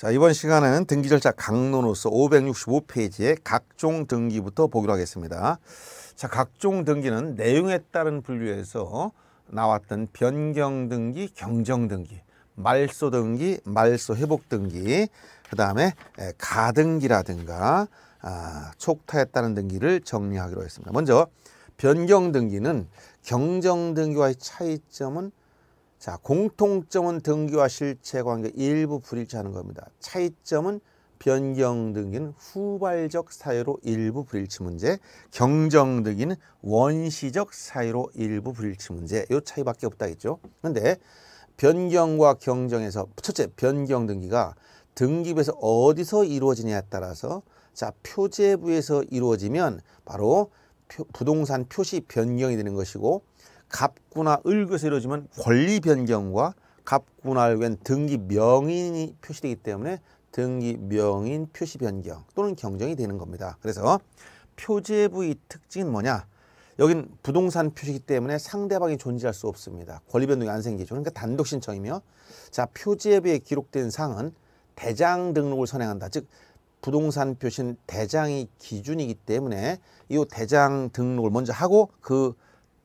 자 이번 시간에는 등기 절차 강론으로서 565페이지의 각종 등기부터 보기로 하겠습니다. 자 각종 등기는 내용에 따른 분류에서 나왔던 변경 등기, 경정 등기, 말소 등기, 말소 회복 등기, 그 다음에 가등기라든가 아, 촉탁에 따른 등기를 정리하기로 했습니다. 먼저 변경 등기는 경정 등기와의 차이점은 자, 공통점은 등기와 실체 관계 일부 불일치하는 겁니다. 차이점은 변경 등기는 후발적 사유로 일부 불일치 문제, 경정 등기는 원시적 사유로 일부 불일치 문제. 요 차이밖에 없다겠죠. 그런데 변경과 경정에서 첫째 변경 등기가 등기부에서 어디서 이루어지냐에 따라서 자, 표제부에서 이루어지면 바로 표, 부동산 표시 변경이 되는 것이고 갑구나 을에서 이루어지면 권리 변경과 갑구나을웬 등기 명인이 표시되기 때문에 등기 명인 표시 변경 또는 경정이 되는 겁니다. 그래서 표제부의 특징은 뭐냐? 여긴 부동산 표시기 때문에 상대방이 존재할 수 없습니다. 권리 변동이 안 생기죠. 그러니까 단독 신청이며 자 표제부에 기록된 상은 대장 등록을 선행한다. 즉 부동산 표시는 대장이 기준이기 때문에 이 대장 등록을 먼저 하고 그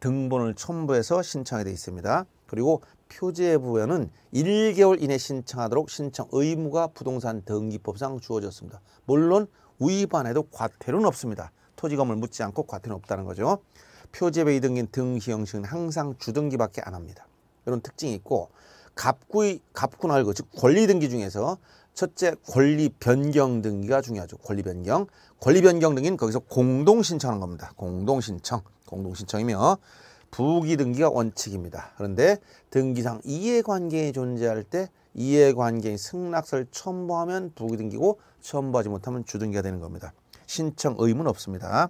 등본을 첨부해서 신청이 되어 있습니다. 그리고 표제 부여는 1개월 이내 신청하도록 신청 의무가 부동산 등기법상 주어졌습니다. 물론 위반해도 과태료는 없습니다. 토지검을 묻지 않고 과태료는 없다는 거죠. 표제배 이등인등기 형식은 항상 주등기밖에 안 합니다. 이런 특징이 있고 갑구의 갑구나 즉 권리등기 중에서 첫째 권리 변경 등기가 중요하죠. 권리 변경. 권리 변경 등기는 거기서 공동 신청한 겁니다. 공동 신청. 공동 신청이며 부기 등기가 원칙입니다. 그런데 등기상 이해관계에 존재할 때 이해관계인 승낙서를 첨부하면 부기 등기고 첨부하지 못하면 주등기가 되는 겁니다. 신청 의무는 없습니다.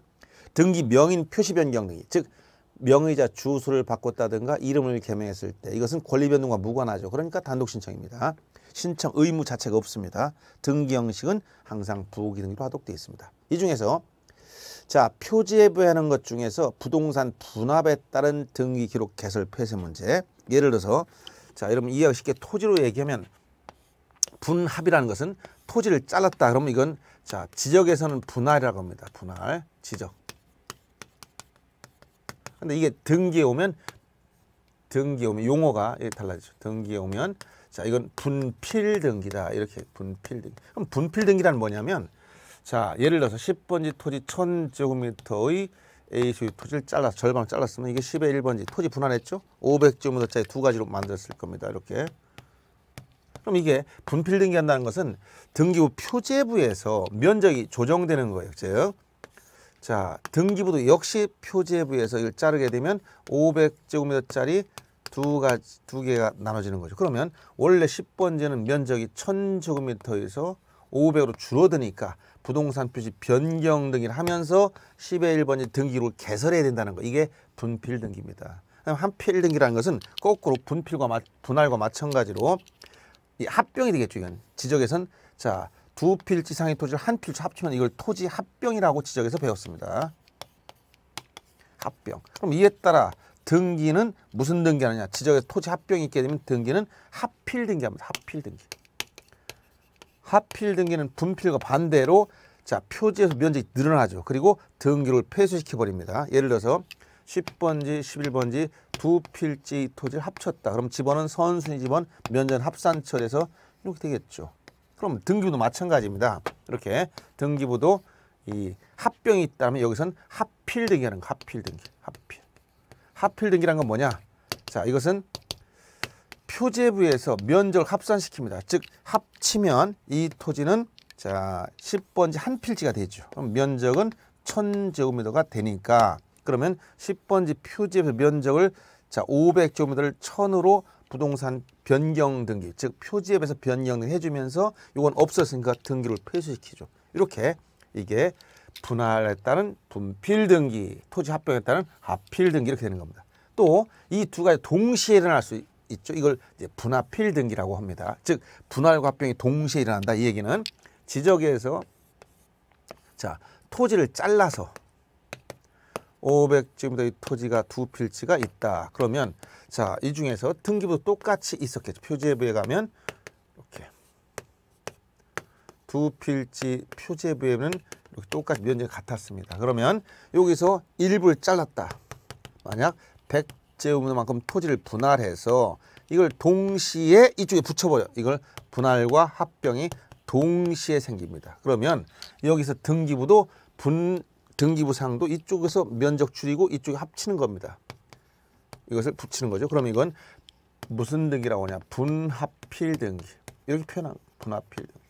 등기 명인 표시 변경 등기 즉 명의자 주소를 바꿨다든가 이름을 개명했을 때 이것은 권리 변동과 무관하죠. 그러니까 단독 신청입니다. 신청 의무 자체가 없습니다. 등기 형식은 항상 부기등기로 하도돼 있습니다. 이 중에서 자표지 부여하는 것 중에서 부동산 분합에 따른 등기 기록 개설 폐쇄 문제 예를 들어서 자 여러분 이해하기 쉽게 토지로 얘기하면 분합이라는 것은 토지를 잘랐다 그러면 이건 자 지적에서는 분할이라고 합니다 분할 지적 근데 이게 등기에 오면 등기에 오면 용어가 달라지죠 등기에 오면 자, 이건 분필등기다. 이렇게 분필등기. 그럼 분필등기란 뭐냐면 자, 예를 들어서 10번지 토지 1000제곱미터의 A소유 토지를 잘라 절반을 잘랐으면 이게 10의 1번지 토지 분할했죠? 500제곱미터짜리 두 가지로 만들었을 겁니다. 이렇게. 그럼 이게 분필 등기한다는 것은 등기부 표제부에서 면적이 조정되는 거예요. 그죠? 자 등기부도 역시 표제부에서 이걸 자르게 되면 500제곱미터짜리 두 가지 두 개가 나눠지는 거죠. 그러면 원래 10번지는 면적이 1000제곱미터에서 500으로 줄어드니까 부동산 표지 변경 등기를 하면서 10의 1번지 등기로 개설해야 된다는 거. 이게 분필 등기입니다. 한필 등기라는 것은 거꾸로 분필과 마, 분할과 마찬가지로 이 합병이 되겠죠. 이건 지적에선 자, 두 필지 상의 토지를 한 필지 합치면 이걸 토지 합병이라고 지적해서 배웠습니다. 합병. 그럼 이에 따라 등기는 무슨 등기하느냐. 지적에서 토지 합병이 있게 되면 등기는 합필 등기합니다. 합필 등기. 합필 등기는 분필과 반대로 자 표지에서 면적이 늘어나죠. 그리고 등기를 폐쇄시켜버립니다. 예를 들어서 10번지, 11번지 두 필지 토지를 합쳤다. 그럼 집원은 선순위 집원, 면전 합산철에서 이렇게 되겠죠. 그럼 등기부도 마찬가지입니다. 이렇게 등기부도 이 합병이 있다면 여기선 합필 등기하는 거, 합필 등기, 합필. 합필등기란 건 뭐냐? 자, 이것은 표제부에서 면적을 합산시킵니다. 즉 합치면 이 토지는 자 10번지 한 필지가 되죠. 그럼 면적은 1000제곱미터가 되니까 그러면 10번지 표제부 면적을 자 500제곱미터를 1000으로 부동산 변경 등기 즉 표지앱에서 변경을 해주면서 이건 없었으니까 등기를 폐쇄시키죠. 이렇게 이게 분할에 따른 분필 등기, 토지 합병에 따른 합필 등기 이렇게 되는 겁니다. 또 이 두 가지 동시에 일어날 수 있죠. 이걸 이제 분합필 등기라고 합니다. 즉 분할과 합병이 동시에 일어난다. 이 얘기는 지적에서 자 토지를 잘라서 500지금부터 이 토지가 두 필지가 있다. 그러면 자이 중에서 등기부도 똑같이 있었겠죠. 표제부에 가면 이렇게 두 필지 표제부에는 이렇게 똑같이 면적이 같았습니다. 그러면 여기서 일부를 잘랐다. 만약 100제곱미터만큼 토지를 분할해서 이걸 동시에 이쪽에 붙여버려. 이걸 분할과 합병이 동시에 생깁니다. 그러면 여기서 등기부도 분 등기부상도 이쪽에서 면적 줄이고 이쪽에 합치는 겁니다. 이것을 붙이는 거죠. 그럼 이건 무슨 등기라고 하냐? 분합필 등기. 이렇게 표현한 분합필 등기.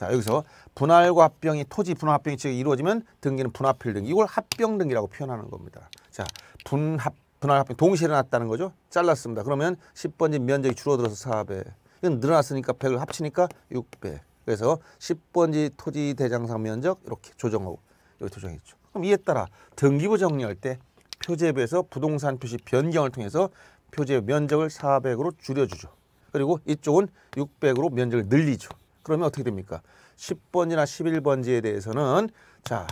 자 여기서 분할과 합병이 토지 분할 합병이 즉 이루어지면 등기는 분합필 등기 이걸 합병 등기라고 표현하는 겁니다. 자 분합 분할 합병 동시에 일어났다는 거죠. 잘랐습니다. 그러면 10번지 면적이 줄어들어서 4배. 이건 늘어났으니까 100을 합치니까 6배. 그래서 10번지 토지 대장상 면적 이렇게 조정하고 여기 조정했죠. 그럼 이에 따라 등기부 정리할 때 표제부에서 부동산 표시 변경을 통해서 표제 면적을 400으로 줄여주죠. 그리고 이쪽은 600으로 면적을 늘리죠. 그러면 어떻게 됩니까? 10번이나 11번지에 대해서는 자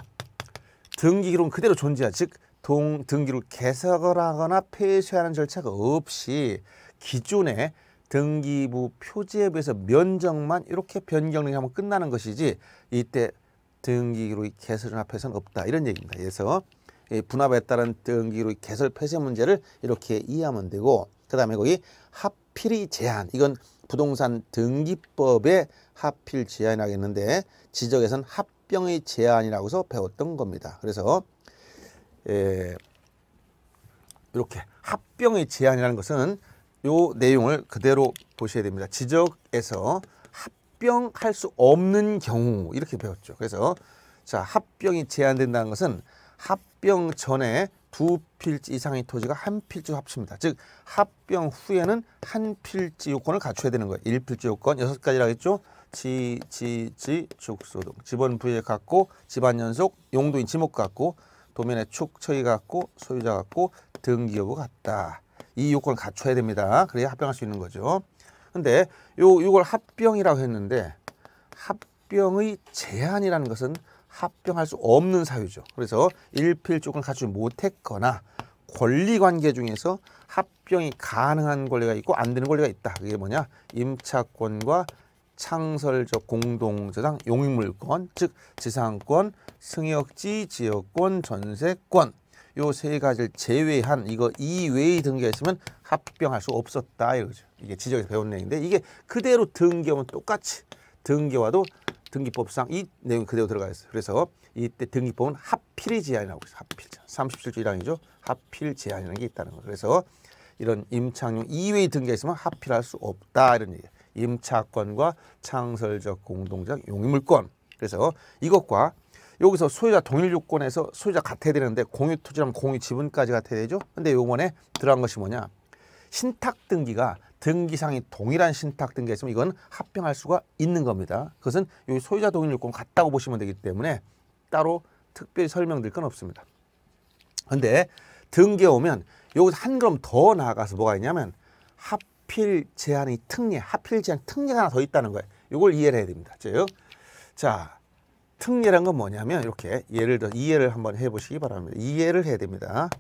등기기록은 그대로 존재하 즉 동, 등기를 개설하거나 폐쇄하는 절차가 없이 기존의 등기부 표지에 비해서 면적만 이렇게 변경을 하면 끝나는 것이지 이때 등기기록이 개설은 앞에서는 없다 이런 얘기입니다. 그래서 이 분합에 따른 등기기록이 개설 폐쇄 문제를 이렇게 이해하면 되고 그 다음에 거기 하필이 제한 이건 부동산 등기법의 합필제한이라겠는데 지적에선 합병의 제한이라고 해서 배웠던 겁니다. 그래서 에, 예, 이렇게 합병의 제한이라는 것은 요 내용을 그대로 보셔야 됩니다. 지적에서 합병할 수 없는 경우 이렇게 배웠죠. 그래서 자 합병이 제한된다는 것은 합병 전에 두 필지 이상의 토지가 한 필지로 합칩니다. 즉 합병 후에는 한 필지 요건을 갖춰야 되는 거예요. 일필지 요건 여섯 가지라고 했죠. 지, 지, 지, 축소동. 집원 부위에 같고 집안 연속, 용도인 지목 같고 도면의 축, 처이 같고 소유자 같고 등기 여부 같다. 이 요건을 갖춰야 됩니다. 그래야 합병할 수 있는 거죠. 근데 요 요걸 합병이라고 했는데 합병의 제한이라는 것은 합병할 수 없는 사유죠. 그래서 일필 조건 갖추지 못했거나 권리관계 중에서 합병이 가능한 권리가 있고 안 되는 권리가 있다. 그게 뭐냐? 임차권과 창설적 공동저당 용익물권 즉 지상권 승역지 지역권 전세권 요 세 가지를 제외한 이거 이외의 등기가 있으면 합병할 수 없었다 이거죠 이게 지적에서 배운 내용인데 이게 그대로 등기하면 똑같이 등기와도 등기법상 이 내용 이 그대로 들어가 있어요 그래서 이때 등기법은 하필이 제한이라고 있어요 하필 삼십칠조 1항이죠 하필 제한이라는 게 있다는 거예요 그래서 이런 임창용 이외의 등기가 있으면 하필할 수 없다 이런 얘기예요 임차권과 창설적 공동작 용의물권 그래서 이것과 여기서 소유자 동일 요건에서 소유자 같아야 되는데 공유 토지랑 공유 지분까지 같아야 되죠 근데 요번에 들어간 것이 뭐냐 신탁 등기가 등기상이 동일한 신탁 등기가 있으면 이건 합병할 수가 있는 겁니다 그것은 여기 소유자 동일 요건 같다고 보시면 되기 때문에 따로 특별히 설명드릴 건 없습니다 근데 등기에 오면 여기서 한 걸음 더 나아가서 뭐가 있냐면 합 하필 제한이 특례, 하필 제한 특례가 하나 더 있다는 거예요. 이걸 이해를 해야 됩니다. 즉, 자, 특례란 건 뭐냐면 이렇게 예를 들어 이해를 한번 해보시기 바랍니다. 이해를 해야 됩니다.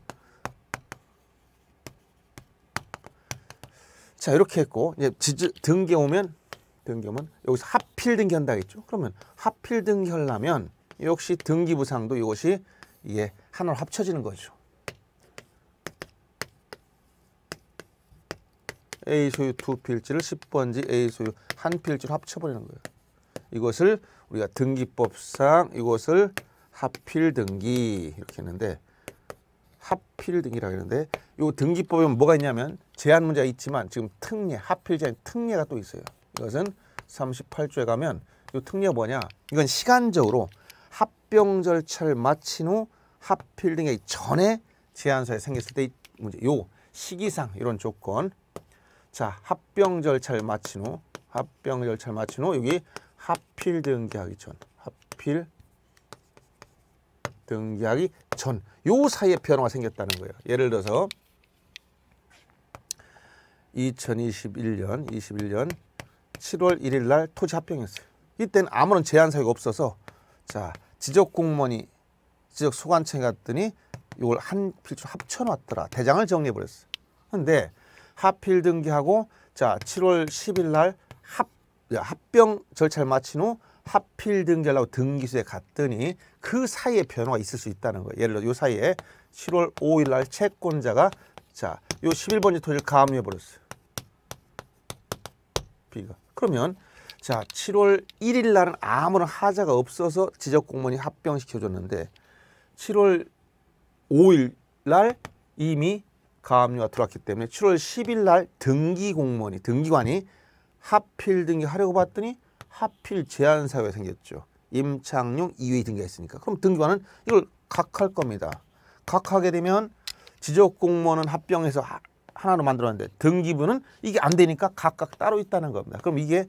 자, 이렇게 했고 이제 등기 오면 등기 오면 여기서 하필 등기한다겠죠. 그러면 하필 등기하려면 역시 등기부상도 이것이 이게 하나로 합쳐지는 거죠. A 소유 두 필지를 10번지 A 소유 한 필지로 합쳐버리는 거예요. 이것을 우리가 등기법상 이것을 합필 등기 이렇게 했는데 합필 등기라고 했는데 이 등기법에 뭐가 있냐면 제한 문제가 있지만 지금 특례, 합필 제한 특례가 또 있어요. 이것은 38조에 가면 이 특례가 뭐냐? 이건 시간적으로 합병 절차를 마친 후 합필 등기 전에 제한서에 생겼을 때 문제 요 시기상 이런 조건 자, 합병 절차를 마친 후 합병 절차를 마친 후 여기 하필 등기하기 전 하필 등기하기 전요 사이에 변화가 생겼다는 거예요. 예를 들어서 2021년 21년 7월 1일 날 토지 합병이었어요 이때는 아무런 제한 사유가 없어서 자 지적 공무원이 지적 소관청에 갔더니 이걸 한 필출 합쳐놨더라. 대장을 정리해버렸어요. 근데 하필 등기하고 자 7월 10일 날 합, 병 절차를 마친 후 하필 등기하려고 등기소에 갔더니 그 사이에 변화가 있을 수 있다는 거예요. 예를 들어 요 사이에 7월 5일 날 채권자가 자요 11번지 토지를 가압류해버렸어요. B가. 그러면 자 7월 1일 날은 아무런 하자가 없어서 지적공무원이 합병시켜줬는데 7월 5일 날 이미 가압류가 들어왔기 때문에 7월 10일 날 등기 공무원이 등기관이 하필 등기하려고 봤더니 하필 제한 사유가 생겼죠. 임창용 이위 등기했으니까. 그럼 등기관은 이걸 각할 겁니다. 각하게 되면 지적 공무원은 합병해서 하나로 만들었는데 등기부는 이게 안 되니까 각각 따로 있다는 겁니다. 그럼 이게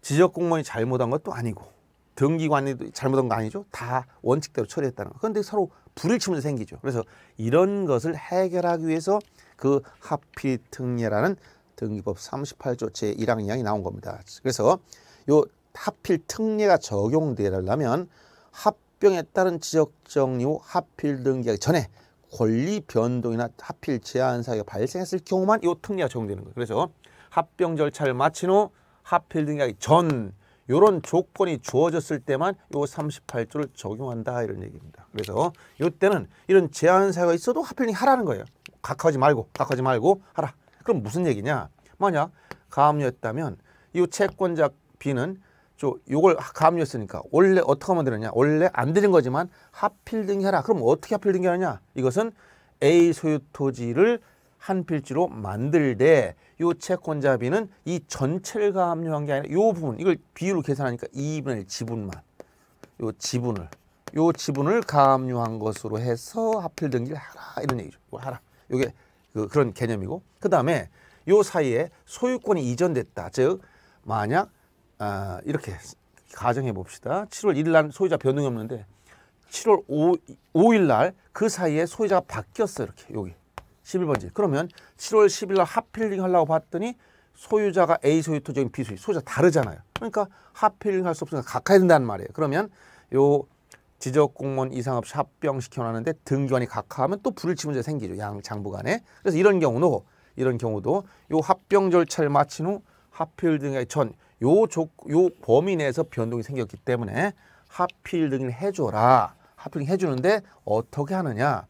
지적 공무원이 잘못한 것도 아니고 등기관이 잘못한 거 아니죠? 다 원칙대로 처리했다는 거. 그런데 서로 불일치면서 생기죠. 그래서 이런 것을 해결하기 위해서 그 하필특례라는 등기법 38조 제1항2항이 나온 겁니다. 그래서 요 하필특례가 적용되려면 합병에 따른 지적정리 후 하필 등기하기 전에 권리 변동이나 하필 제한 사유가 발생했을 경우만 이 특례가 적용되는 거예요. 그래서 합병 절차를 마친 후 하필 등기하기 전 이런 조건이 주어졌을 때만 요 38조를 적용한다 이런 얘기입니다. 그래서 이때는 이런 제한 사유가 있어도 하필링 하라는 거예요. 각하지 말고 각하지 말고 하라. 그럼 무슨 얘기냐? 만약 가압류였다면 이 채권자 B는 저 요걸 가압류했으니까 원래 어떻게 하면 되느냐? 원래 안 되는 거지만 하필 등기하라. 그럼 어떻게 하필 등기하느냐? 이것은 A 소유 토지를 한 필지로 만들되 요 채권자비는 이 전체를 가압류한 게 아니라 요 부분 이걸 비율로 계산하니까 2분의 지분만 요 지분을 요 지분을 가압류한 것으로 해서 하필 등기를 하라 이런 얘기죠. 이거 하라. 요게 그, 그런 개념이고 그다음에 요 사이에 소유권이 이전됐다. 즉 만약 아, 이렇게 가정해 봅시다. 7월 1일 날 소유자 변동이 없는데 7월 5, 일날 그 사이에 소유자가 바뀌었어 이렇게 여기 11번지. 그러면 7월 10일 날 핫필링 하려고 봤더니 소유자가 A 소유 토지인 B 소유 소유자 다르잖아요. 그러니까 하필링할 수 없으니까 각하해야 된다는 말이에요. 그러면 요 지적공무원 이상 없이 합병 시켜놨는데 등기관이 각하하면 또 불일치 문제 생기죠. 양 장부 간에. 그래서 이런 경우도 이런 경우도 요 합병 절차를 마친 후 하필 등의 전요요 범위 내에서 변동이 생겼기 때문에 하필 등을 해줘라. 하필 해주는데 어떻게 하느냐?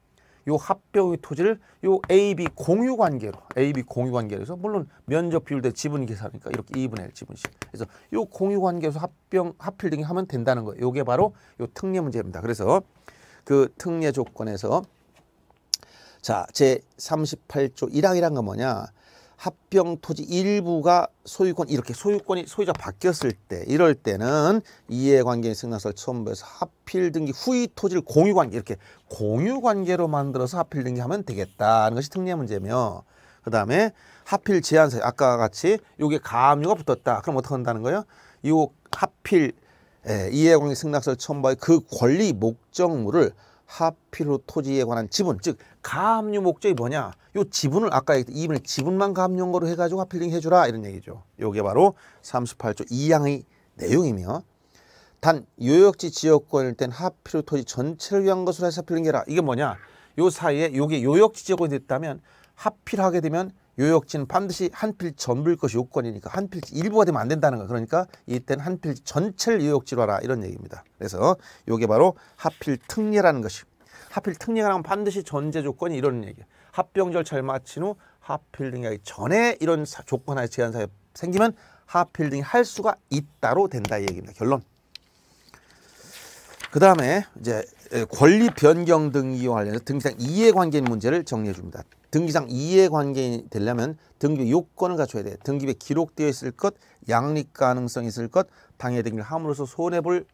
요 합병의 토지를 요 AB 공유 관계로 AB 공유 관계에서 물론 면적 비율 대 지분 계산이니까 이렇게 2분의 1 지분씩 그래서 요 공유 관계에서 합병 합필딩 하면 된다는 거예요. 요게 바로 요 특례 문제입니다. 그래서 그 특례 조건에서 자, 제 38조 1항이란 건 뭐냐? 합병 토지 일부가 소유권 이렇게 소유권이 소유자 바뀌었을 때 이럴 때는 이해관계인 승낙서를 첨부해서 합필 등기 후위 토지를 공유 관계 이렇게 공유 관계로 만들어서 합필 등기하면 되겠다는 것이 특례 문제며 그다음에 합필 제한세 아까 같이 요게 가압류가 붙었다 그럼 어떻게 한다는 거예요? 요 합필 예, 이해관계 승낙서를 첨부해 그 권리 목적물을 하필로 토지에 관한 지분 즉 가압류 목적이 뭐냐? 요 지분을 아까 얘기했던 2분의 지분만 가압류한 거로 해가지고 하필링 해주라 이런 얘기죠. 요게 바로 38조 2항의 내용이며 단 요역지 지역권일 땐 하필 토지 전체를 위한 것으로 해서 하필링 해라. 이게 뭐냐? 요 사이에 요게 요역지 지역권이 됐다면 하필 하게 되면 요역지는 반드시 한필 전부일 것이 요건이니까 한필 일부가 되면 안 된다는 거예요 그러니까 이때는 한필 전체를 요역지로 하라 이런 얘기입니다. 그래서 요게 바로 하필 특례라는 것이 하필 특례가 나면 반드시 전제 조건이 이런 얘기. 합병 절차를 마친 후 하필 등이 전에 이런 조건 하에 제한 사유 생기면 하필 등이 할 수가 있다로 된다 이 얘기입니다. 결론. 그 다음에 이제 권리 변경 등기와 관련해서 등기상 이해관계인 문제를 정리해 줍니다. 등기상 이해관계인이 되려면 등기 요건을 갖춰야 돼. 등기에 기록되어 있을 것, 양립 가능성이 있을 것, 당해 등기를 함으로써 손해볼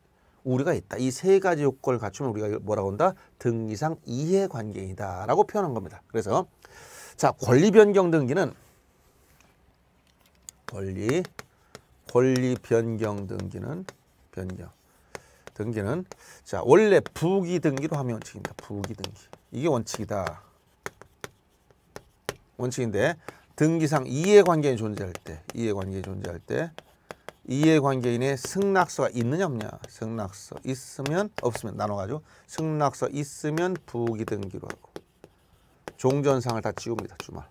우리가 있다. 이 세 가지 요건을 갖추면 우리가 뭐라고 한다? 등기상 이해관계이다. 라고 표현한 겁니다. 그래서 자 권리변경 등기는 권리 권리변경 등기는 변경 등기는 자 원래 부기 등기로 하면 원칙입니다. 부기 등기 이게 원칙이다. 원칙인데 등기상 이해관계에 존재할 때 이해관계에 존재할 때 이해관계인의 승낙서가 있느냐 없냐 승낙서 있으면 없으면 나눠가지고 승낙서 있으면 부기 등기로 하고 종전상을 다 지웁니다 주말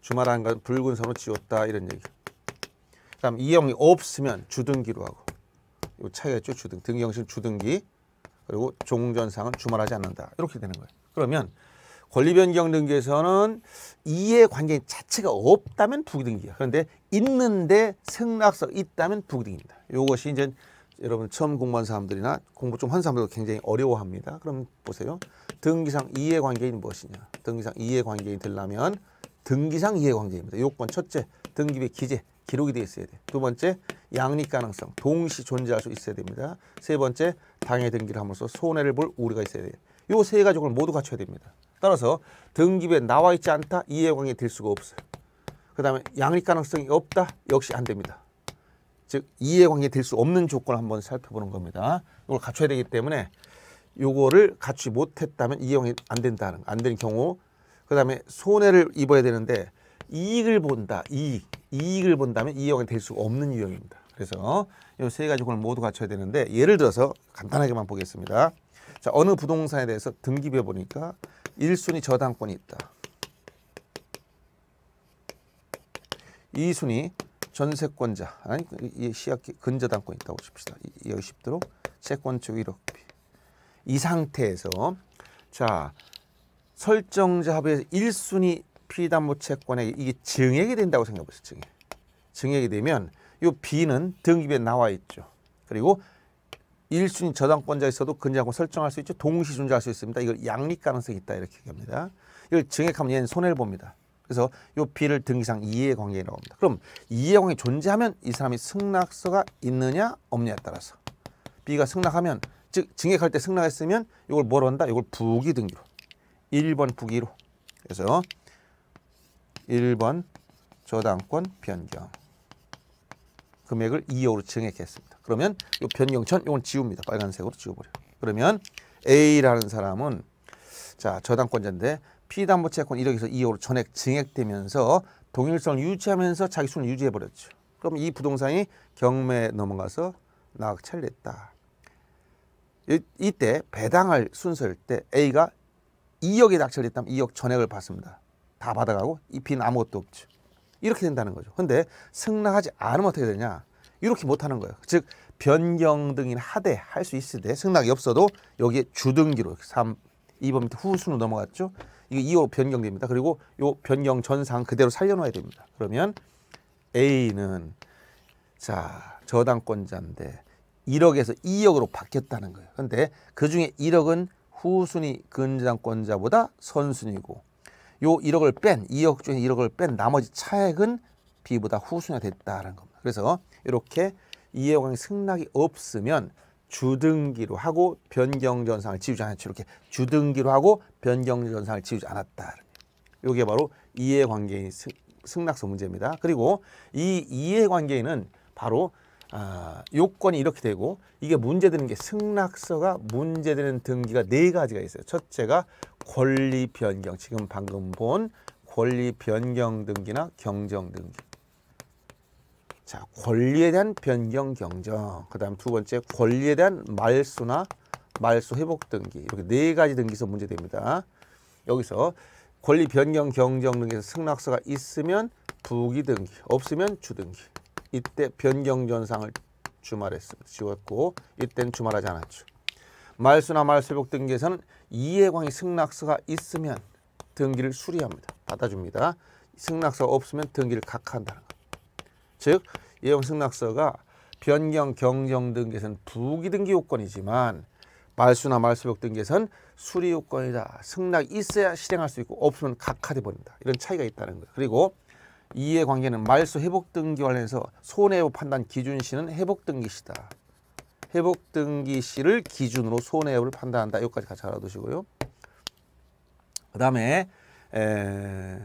주말 한간 붉은 선으로 지웠다 이런 얘기 그 다음 이형이 없으면 주등기로 하고 요 차이가 죠 주등 등기 형식 주등기 그리고 종전상은 주말하지 않는다 이렇게 되는 거예요 그러면 권리변경 등기에서는 이해관계 인 자체가 없다면 부기등기야. 그런데 있는데 승낙서 있다면 부기등기입니다. 이것이 이제 여러분 처음 공부한 사람들이나 공부 좀 한 사람들도 굉장히 어려워합니다. 그럼 보세요. 등기상 이해관계인 무엇이냐. 등기상 이해관계인 되려면 등기상 이해관계입니다. 요건 첫째, 등기비 기재, 기록이 돼 있어야 돼. 두 번째, 양립 가능성, 동시 존재할 수 있어야 됩니다. 세 번째, 당해 등기를 함으로써 손해를 볼 우려가 있어야 돼요. 요 세가지을 모두 갖춰야 됩니다. 따라서 등기부에 나와 있지 않다. 이해관계 될 수가 없어요. 그 다음에 양립 가능성이 없다. 역시 안 됩니다. 즉 이해관계 될 수 없는 조건을 한번 살펴보는 겁니다. 이걸 갖춰야 되기 때문에 요거를 갖추지 못했다면 이해관계 안 된다는 안 되는 경우 그 다음에 손해를 입어야 되는데 이익을 본다. 이익. 이익을 본다면 이해관계 될 수 없는 유형입니다. 그래서 이 세 가지 조건을 모두 갖춰야 되는데 예를 들어서 간단하게만 보겠습니다. 자 어느 부동산에 대해서 등기부에 보니까 1순위 저당권이 있다. 2순위 전세권자 아니 그, 시약 근저당권이 있다고 칩시다. 여기 쉽도록 채권 측 1억 비. 이 상태에서 자 설정자 합의에서 1순위 피담보 채권에 이게 증액이 된다고 생각해 보세요. 증액. 증액이 되면 이 B는 등기에 나와 있죠. 그리고 1순위 저당권자에서도 근저당권 설정할 수 있죠. 동시 존재할 수 있습니다. 이걸 양립 가능성이 있다 이렇게 얘기합니다. 이걸 증액하면 얘는 손해를 봅니다. 그래서 요 B를 등기상 이해관계라고 합니다. 그럼 이해관계 존재하면 이 사람이 승낙서가 있느냐 없느냐에 따라서 B가 승낙하면 즉 증액할 때 승낙했으면 이걸 뭐로 한다? 이걸 부기 등기로 1번 부기로 그래서 1번 저당권 변경 금액을 2억으로 증액했습니다. 그러면 이 변경천 요건 지웁니다. 빨간색으로 지워버려. 그러면 A라는 사람은 자 저당권자인데 피담보 채권 1억에서 2억으로 전액 증액되면서 동일성을 유지하면서 자기 수를 유지해버렸죠. 그럼 이 부동산이 경매에 넘어가서 낙찰 냈다. 이, 때 배당할 순서일 때 A가 2억에 낙찰됐다면 2억 전액을 받습니다. 다 받아가고 이 빈 아무것도 없죠. 이렇게 된다는 거죠. 근데 승낙하지 않으면 어떻게 되냐. 이렇게 못하는 거예요. 즉 변경 등인 하대할 수있을때 승낙이 없어도 여기에 주등 기로3 2번 밑에 후순으로 넘어갔죠. 이거 2호 변경됩니다. 그리고 요 변경 전상 그대로 살려놓아야 됩니다. 그러면 A는 자 저당권자인데 1억에서 2억으로 바뀌었다는 거예요. 그데 그중에 1억은 후순위 근저당권자보다 선순위고 요 1억을 뺀 2억 중에 1억을 뺀 나머지 차액은 B보다 후순위가 됐다는 겁니다. 그래서 이렇게 이해관계 승낙이 없으면 주등기로 하고 변경전상을 지우지 않았죠. 이렇게 주등기로 하고 변경전상을 지우지 않았다. 이게 바로 이해관계인 승낙서 문제입니다. 그리고 이 이해관계인은 바로 아, 요건이 이렇게 되고 이게 문제되는 게 승낙서가 문제되는 등기가 네 가지가 있어요. 첫째가 권리 변경, 지금 방금 본 권리 변경 등기나 경정 등기. 자, 권리에 대한 변경 경정. 그다음 두 번째 권리에 대한 말소나 말소 회복 등기. 이렇게 네 가지 등기서 문제됩니다. 여기서 권리 변경 경정 등기에서 승낙서가 있으면 부기 등기, 없으면 주등기. 이때 변경 전상을 주말했습니다. 지웠고 이땐 주말하지 않았죠. 말수나 말소 회복 등기에서는 이해광이 승낙서가 있으면 등기를 수리합니다. 받아줍니다. 승낙서가 없으면 등기를 각하한다는 거. 즉 예금승낙서가 변경, 경정 등기에서는 부기등기 요건이지만 말수나 말수벽 등기에서는 수리 요건이다. 승낙 있어야 실행할 수 있고 없으면 각하돼 버린다. 이런 차이가 있다는 거예요. 그리고 이해관계는 말소 회복 등기 관련해서 손해배 판단 기준 시는 회복 등기 시다. 회복 등기 시를 기준으로 손해배를 판단한다. 여기까지 같이 알아두시고요. 그 다음에 에...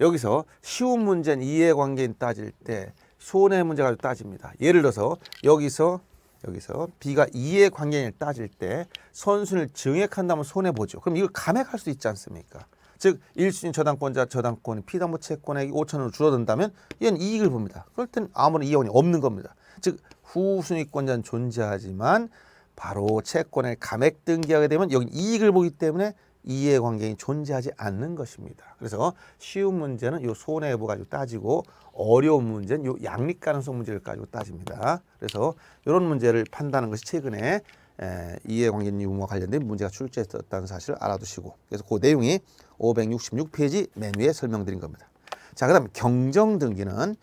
여기서 쉬운 문제는 이해관계인 따질 때 손해 문제 가지고 따집니다. 예를 들어서 여기서 여기서 B가 이해관계인을 따질 때 선순위를 증액한다면 손해보죠. 그럼 이걸 감액할 수 있지 않습니까? 즉 1순위 저당권자 저당권 피담보 채권액이 5천으로 줄어든다면 이건 이익을 봅니다. 그럴 땐 아무런 이원이 없는 겁니다. 즉 후순위권자는 존재하지만 바로 채권을 감액 등기하게 되면 여기 이익을 보기 때문에 이해관계인 존재하지 않는 것입니다. 그래서 쉬운 문제는 요 손해보 가지고 따지고 어려운 문제는 요 양립 가능성 문제를 가지고 따집니다. 그래서 이런 문제를 판단하는 것이 최근에 에, 이해관계인 유무와 관련된 문제가 출제됐다는 사실을 알아두시고 그래서 그 내용이 566페이지 맨 위에 설명드린 겁니다. 자, 그 다음 경정등기는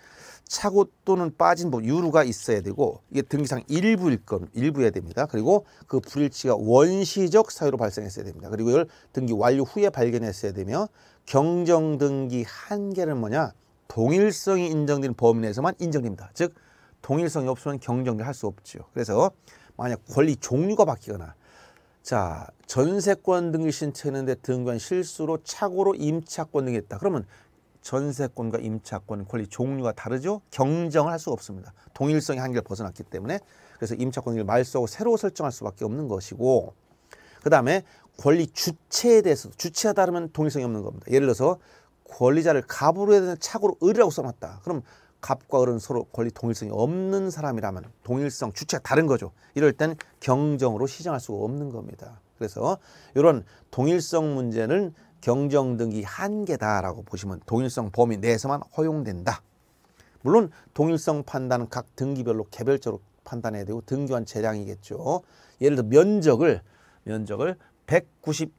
차고 또는 빠진 뭐 유루가 있어야 되고 이게 등기상 일부일 건 일부여야 됩니다. 그리고 그 불일치가 원시적 사유로 발생했어야 됩니다. 그리고 이걸 등기 완료 후에 발견했어야 되며 경정 등기 한계는 뭐냐? 동일성이 인정된 범위 내에서만 인정됩니다. 즉 동일성이 없으면 경정을 할 수 없죠. 그래서 만약 권리 종류가 바뀌거나 자 전세권 등기 신청했는데 등기관 실수로 착오로 임차권 등기했다. 그러면 전세권과 임차권 권리 종류가 다르죠. 경정을 할 수가 없습니다. 동일성의 한계를 벗어났기 때문에 그래서 임차권을 말소하고 새로 설정할 수밖에 없는 것이고 그 다음에 권리 주체에 대해서 주체와 다르면 동일성이 없는 겁니다. 예를 들어서 권리자를 갑으로 해야 되는 착으로 을이라고 써놨다. 그럼 갑과 을은 서로 권리 동일성이 없는 사람이라면 동일성 주체가 다른 거죠. 이럴 땐 경정으로 시정할 수가 없는 겁니다. 그래서 이런 동일성 문제는 경정 등기 한계다라고 보시면 동일성 범위 내에서만 허용된다. 물론 동일성 판단은 각 등기별로 개별적으로 판단해야 되고 등교한 재량이겠죠. 예를 들어 면적을 면적을 190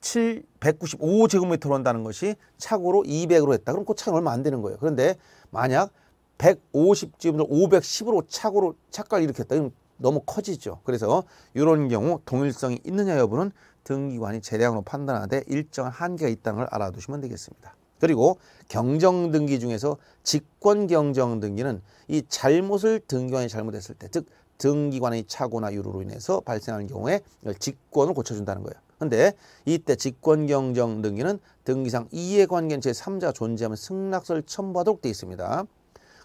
7, 195제곱미터로 한다는 것이 착오로 200으로 했다. 그럼 그 차이는 얼마 안 되는 거예요. 그런데 만약 150제곱미터 510으로 착오로 착각을 일으켰다. 그럼 너무 커지죠. 그래서 이런 경우 동일성이 있느냐 여부는 등기관이 재량으로 판단하되 일정한 한계가 있다는 걸 알아두시면 되겠습니다. 그리고 경정등기 중에서 직권경정등기는 이 잘못을 등기관이 잘못했을 때 즉 등기관의 착오나 유로로 인해서 발생하는 경우에 직권을 고쳐준다는 거예요. 근데 이때 직권경정등기는 등기상 이해관계인 제3자 존재하면 승낙서를 첨부하도록 돼 있습니다.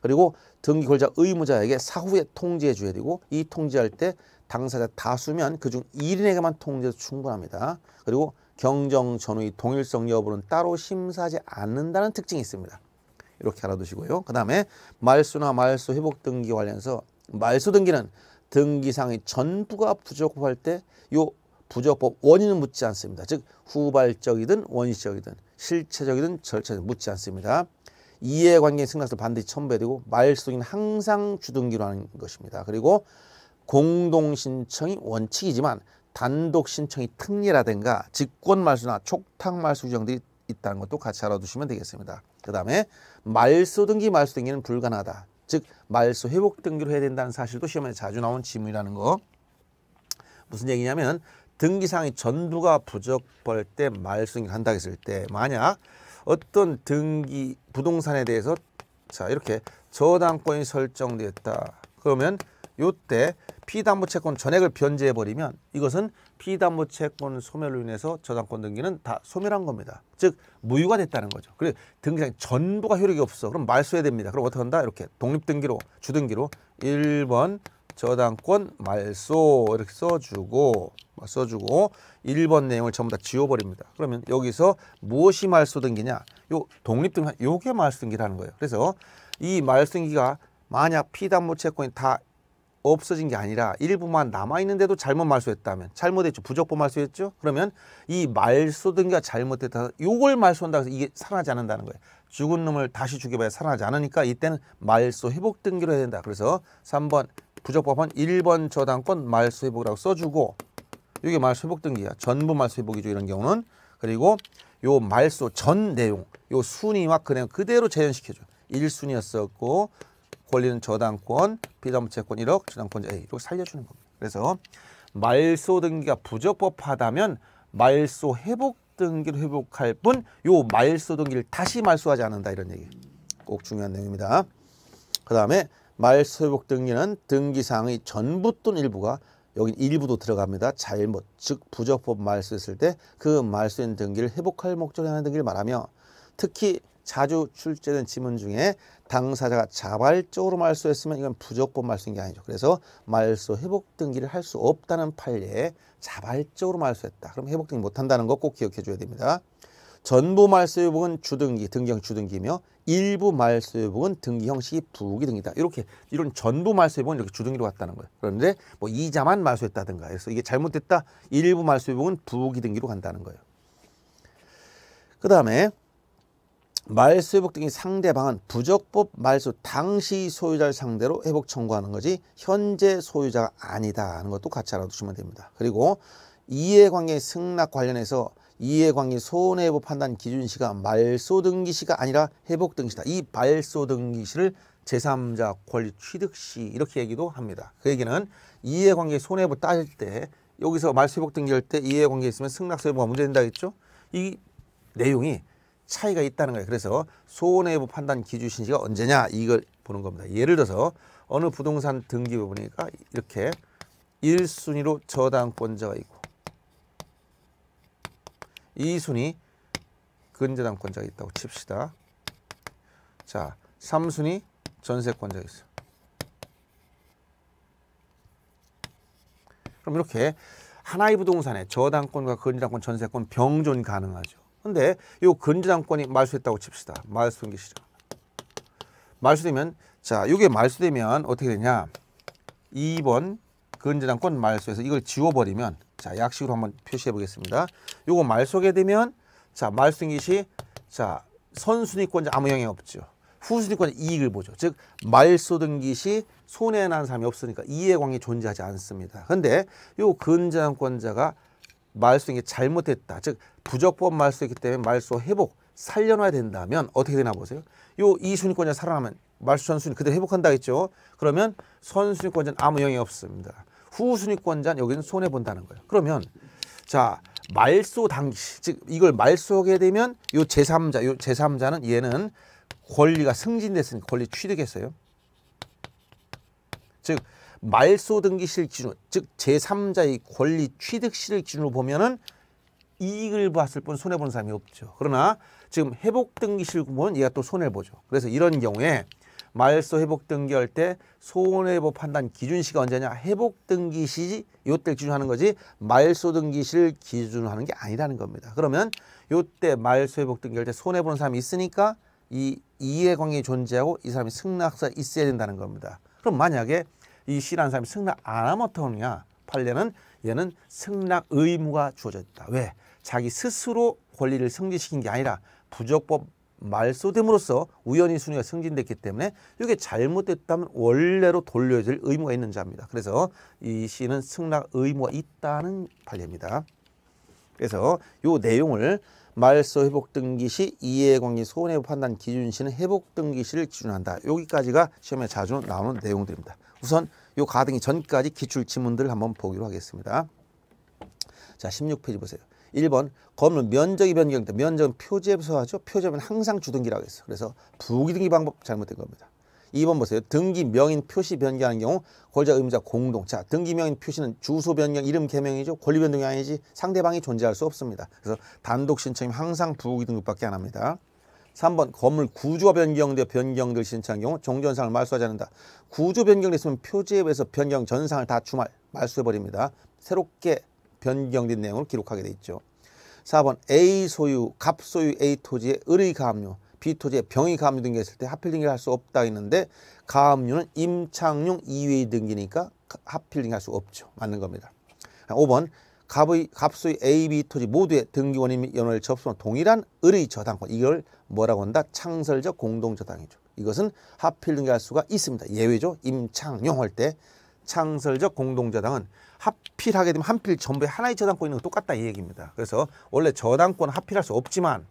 그리고 등기권자 의무자에게 사후에 통지해 줘야 되고 이 통지할 때 당사자 다수면 그중 일인에게만 통제해서 충분합니다. 그리고 경정 전후의 동일성 여부는 따로 심사하지 않는다는 특징이 있습니다. 이렇게 알아두시고요. 그 다음에 말수나 말수 회복 등기 관련해서 말수 등기는 등기상의 전부가 부적법할 때 요 부적법 원인은 묻지 않습니다. 즉 후발적이든 원시적이든 실체적이든 절차적이든 묻지 않습니다. 이해관계의 승낙서 반드시 첨부해야 되고 말수는 항상 주등기로 하는 것입니다. 그리고 공동 신청이 원칙이지만 단독 신청이 특례라든가 직권 말소나 촉탁 말소 규정들이 있다는 것도 같이 알아두시면 되겠습니다. 그 다음에 말소 등기 말소 등기는 불가능하다. 즉 말소 회복 등기로 해야 된다는 사실도 시험에 자주 나온 지문이라는 거. 무슨 얘기냐면 등기상이 전부가 부적벌 때 말소를 등 한다 했을 때 만약 어떤 등기 부동산에 대해서 자 이렇게 저당권이 설정되었다. 그러면 요때 피담보채권 전액을 변제해버리면 이것은 피담보채권 소멸로 인해서 저당권 등기는 다 소멸한 겁니다. 즉 무효가 됐다는 거죠. 그리고 등기상 전부가 효력이 없어. 그럼 말소해야 됩니다. 그럼 어떻게 한다? 이렇게 독립등기로 주등기로 1번 저당권 말소 이렇게 써주고 뭐 써주고 1번 내용을 전부 다 지워버립니다. 그러면 여기서 무엇이 말소등기냐? 요 독립등기 요게 말소등기라는 거예요. 그래서 이 말소등기가 만약 피담보 채권이 다 없어진 게 아니라 일부만 남아있는데도 잘못 말소했다면 잘못했죠. 부적법 말소했죠. 그러면 이 말소든가 잘못됐다. 요걸 말소한다 해서 이게 살아나지 않는다는 거예요. 죽은 놈을 다시 죽여봐야 살아나지 않으니까 이때는 말소 회복 등기로 해야 된다. 그래서 3번 부적법은 1번 저당권 말소 회복이라고 써주고 이게 말소 회복 등기야. 전부 말소 회복이죠. 이런 경우는. 그리고 요 말소 전 내용 요 순위와 그냥 그대로 재현시켜줘. 1순위였었고 권리는 저당권, 비담보채권 1억, 저당권자 A 이렇게 살려주는 겁니다. 그래서 말소 등기가 부적법하다면 말소 회복 등기를 회복할 뿐 요 말소 등기를 다시 말소하지 않는다 이런 얘기 꼭 중요한 내용입니다. 그 다음에 말소 회복 등기는 등기사항의 전부 또는 일부가 여기 일부도 들어갑니다. 잘못 즉 부적법 말소했을 때 그 말소인 등기를 회복할 목적으로 하는 등기를 말하며 특히 자주 출제된 지문 중에 당사자가 자발적으로 말소했으면 이건 무조건 말소인 게 아니죠. 그래서 말소 회복 등기를 할 수 없다는 판례에 자발적으로 말소했다. 그럼 회복 등기 못한다는 거 꼭 기억해 줘야 됩니다. 전부 말소 회복은 주등기, 등기형 주등기며 일부 말소 회복은 등기 형식이 부기 등기다. 이렇게 이런 전부 말소 회복은 이렇게 주등기로 갔다는 거예요. 그런데 뭐 이자만 말소했다든가 그래서 이게 잘못됐다. 일부 말소 회복은 부기 등기로 간다는 거예요. 그 다음에 말소 회복 등이 상대방은 부적법 말소 당시 소유자를 상대로 회복 청구하는 거지 현재 소유자가 아니다 하는 것도 같이 알아두시면 됩니다. 그리고 이해관계 승낙 관련해서 이해관계 손해회복 판단 기준시가 말소 등기시가 아니라 회복 등기시다. 이 말소 등기시를 제3자 권리 취득시 이렇게 얘기도 합니다. 그 얘기는 이해관계 손해회복 따질 때 여기서 말소 회복 등기할 때 이해관계 있으면 승낙 소유가 문제된다했죠이 내용이 차이가 있다는 거예요. 그래서 손해부 판단 기준 신시가 언제냐 이걸 보는 겁니다. 예를 들어서 어느 부동산 등기부 보니까 이렇게 일순위로 저당권자가 있고 이순위 근저당권자가 있다고 칩시다. 자, 삼순위 전세권자가 있어. 그럼 이렇게 하나의 부동산에 저당권과 근저당권, 전세권 병존 가능하죠. 근데 이 근저당권이 말소됐다고 칩시다. 말소된 게 싫어. 말소되면 자, 요게 말소되면 어떻게 되냐? 2번 근저당권 말소해서 이걸 지워버리면 자, 약식으로 한번 표시해 보겠습니다. 요거 말소게 되면 자, 말소된 것이 자, 선순위권자 아무 영향이 없죠. 후순위권 이익을 보죠. 즉 말소등기시 손해난 사람이 없으니까 이해관계 존재하지 않습니다. 근데 요 근저당권자가 말소행위 잘못했다. 즉 부적법 말소이기 때문에 말소 회복 살려놔야 된다면 어떻게 되나 보세요. 요 이 순위권자 살아나면 말소 전 순위 그대로 회복한다 했죠. 그러면 선 순위권자는 아무 영향이 없습니다. 후 순위권자는 여기는 손해 본다는 거예요. 그러면 자 말소 당시 즉 이걸 말소하게 되면 요 제3자 요 제3자는 얘는 권리가 승진됐으니 권리 취득했어요. 즉 말소 등기 실 기준, 즉 제3자의 권리 취득 실를 기준으로 보면은 이익을 봤을 뿐 손해 보는 사람이 없죠. 그러나 지금 회복 등기 실 보면 얘가 또 손해 보죠. 그래서 이런 경우에 말소 회복 등기할 때 손해보 판단 기준 시가 언제냐? 회복 등기 시지 요때 기준하는 거지 말소 등기 실 기준하는 게 아니라는 겁니다. 그러면 요때 말소 회복 등기할 때 손해 보는 사람이 있으니까 이 이해관계 존재하고 이 사람이 승낙사 있어야 된다는 겁니다. 그럼 만약에 이씨라는 사람이 승낙 안 하면 어떡하느냐. 판례는 얘는 승낙 의무가 주어졌다. 왜? 자기 스스로 권리를 승진시킨 게 아니라 부적법 말소됨으로써 우연히 순위가 승진됐기 때문에 이게 잘못됐다면 원래로 돌려야 될 의무가 있는 자입니다. 그래서 이 씨는 승낙 의무가 있다는 판례입니다. 그래서 요 내용을 말소 회복 등기 시 이해관계 손해부 판단 기준 시는 회복 등기 시를 기준한다. 여기까지가 시험에 자주 나오는 내용들입니다. 우선 요 가등기 전까지 기출 지문들을 한번 보기로 하겠습니다. 자, 16페이지 보세요. 1번 건물 면적이 변경됐다. 면적은 표제부서하죠. 표제는 항상 주등기라고 했어. 요 그래서 부기등기 방법 잘못된 겁니다. 2번 보세요. 등기 명인 표시 변경하는 경우 권자 의무자 공동. 자, 등기 명인 표시는 주소 변경, 이름 개명이죠. 권리 변동이 아니지 상대방이 존재할 수 없습니다. 그래서 단독 신청이 항상 부기등급밖에 안 합니다. 3번 건물 구조가 변경되어 변경될 신청한 경우 종전상을 말소하지 않는다. 구조 변경됐으면 표지에 의해서 변경 전상을 다 주말 말소해버립니다. 새롭게 변경된 내용을 기록하게 돼 있죠. 4번 A 소유, 갑 소유 A 토지의 을의 가압류, B 토지의 병의 가압류 등기 했을 때 하필링을 할수 없다 했는데 가압류는 임창용 이외의 등기니까 하필링 할수 없죠. 맞는 겁니다. 5번 갑의, 갑수의 A, B 토지 모두의 등기원인 연월접수는 동일한 을의 저당권 이걸 뭐라고 한다? 창설적 공동저당이죠. 이것은 합필등기 할 수가 있습니다. 예외죠. 임창용 할 때 창설적 공동저당은 합필하게 되면 한 필 전부에 하나의 저당권 있는 거 똑같다 이 얘기입니다. 그래서 원래 저당권 은 합필할 수 없지만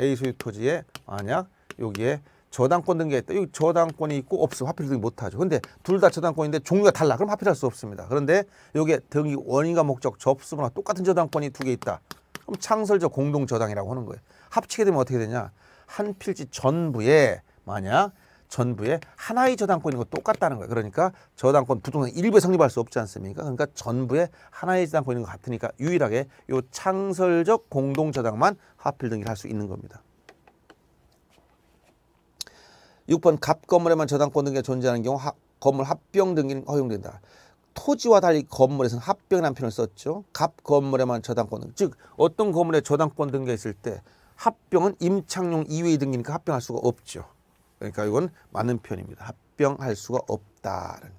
A 소유 토지에 만약 여기에 저당권 등기가 있다. 여기 저당권이 있고 없어 화필 등기 못하죠. 근데 둘 다 저당권인데 종류가 달라. 그럼 화필할 수 없습니다. 그런데 여기에 등기 원인과 목적, 접수번호 똑같은 저당권이 두 개 있다. 그럼 창설적 공동 저당이라고 하는 거예요. 합치게 되면 어떻게 되냐? 한 필지 전부에 만약 전부에 하나의 저당권인 거 똑같다는 거예요. 그러니까 저당권 부동산 일부에 성립할 수 없지 않습니까? 그러니까 전부에 하나의 저당권인 것 같으니까 유일하게 요 창설적 공동 저당만 하필 등기를 할수 있는 겁니다. 6번 갑 건물에만 저당권 등기가 존재하는 경우 하, 건물 합병 등기는 허용된다. 토지와 달리 건물에서는 합병이라는 표현을 썼죠. 갑 건물에만 저당권 등기. 즉 어떤 건물에 저당권 등기가 있을 때 합병은 임창용 이외에 등기니까 합병할 수가 없죠. 그러니까 이건 맞는 표현입니다. 합병할 수가 없다는.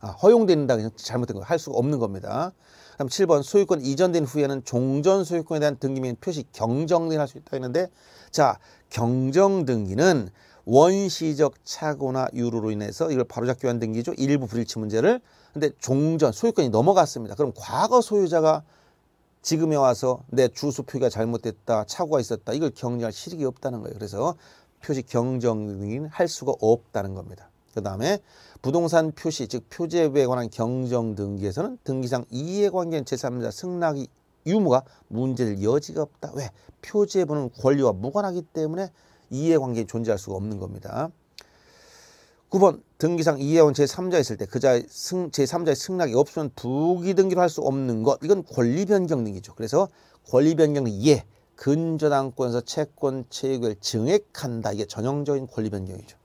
아, 허용된다 그냥 잘못된 거할 수가 없는 겁니다. 그다음 7번 소유권 이전된 후에는 종전 소유권에 대한 등기 및 표시 경정등을 할 수 있다 했는데 자 경정 등기는 원시적 착오나 유로로 인해서 이걸 바로잡기 위한 등기죠 일부 불일치 문제를 근데 종전 소유권이 넘어갔습니다. 그럼 과거 소유자가 지금에 와서 내주소표기가 잘못됐다, 착오가 있었다. 이걸 경쟁할 실익이 없다는 거예요. 그래서 표시 경정등은 할 수가 없다는 겁니다. 그 다음에 부동산 표시, 즉 표제부에 관한 경정등기에서는 등기상 이해관계인 제3자 승낙이 유무가 문제될 여지가 없다. 왜? 표제부는 권리와 무관하기 때문에 이해관계에 존재할 수가 없는 겁니다. 9번 등기상 이해원 제3자 있을 때 그자의 승, 제3자의 승낙이 없으면 부기등기를할 수 없는 것 이건 권리변경 등이죠 그래서 권리변경 이해 근저당권에서 채권 체액을 증액한다. 이게 전형적인 권리변경이죠.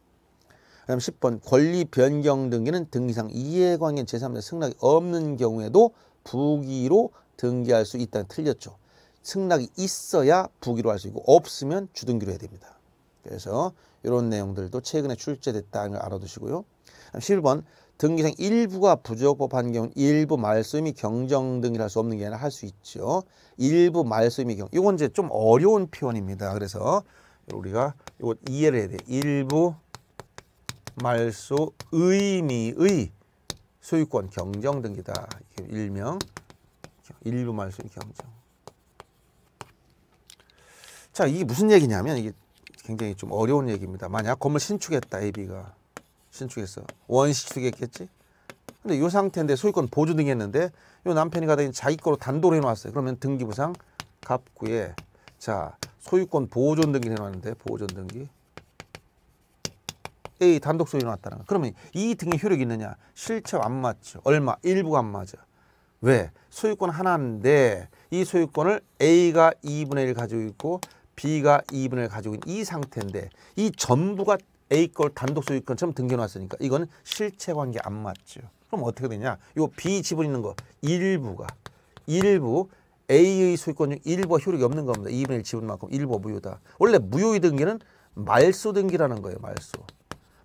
그 다음 10번 권리변경 등기는 등기상 이해관계 제3자 승낙이 없는 경우에도 부기로 등기할 수 있다는 틀렸죠. 승낙이 있어야 부기로 할 수 있고 없으면 주등기로 해야 됩니다. 그래서 이런 내용들도 최근에 출제됐다는 걸 알아두시고요. 11번 등기생 일부가 부적법한 경우 일부 말소이 경정 등기를 할수 없는 게 아니라 할수 있죠. 일부 말소이경 이건 이제 좀 어려운 표현입니다. 그래서 우리가 이거 이해를 해야 돼. 일부 말소 의미의 소유권 경정 등기다. 일명 일부 말소 경정. 자, 이게 무슨 얘기냐면 이게 굉장히 좀 어려운 얘기입니다. 만약 건물 신축했다 AB가 신축했어 원시축했겠지? 근데 이 상태인데 소유권 보조 등했는데 이 남편이 가다니 자기 거로 단독으로 해놨어요. 그러면 등기부상 갑구에 자 소유권 보존 등기 해놨는데 보존 등기 A 단독 소유 해놨다는 거. 그러면 이 등의 효력이 있느냐? 실체 안 맞죠. 얼마? 일부가 안 맞아. 왜? 소유권 하나인데 이 소유권을 A가 2분의 1 가지고 있고 B가 2분을 e 가지고 있는 이 상태인데 이 전부가 A 걸 단독 소유권처럼 등겨놨으니까 이거는 실체 관계 안 맞죠. 그럼 어떻게 되냐? 요 B 지분 있는 거 일부가 일부 A의 소유권 중 일부가 효력이 없는 겁니다. 2분의 e 1 지분만큼 일부가 무효다. 원래 무효의 등기는 말소 등기라는 거예요. 말소.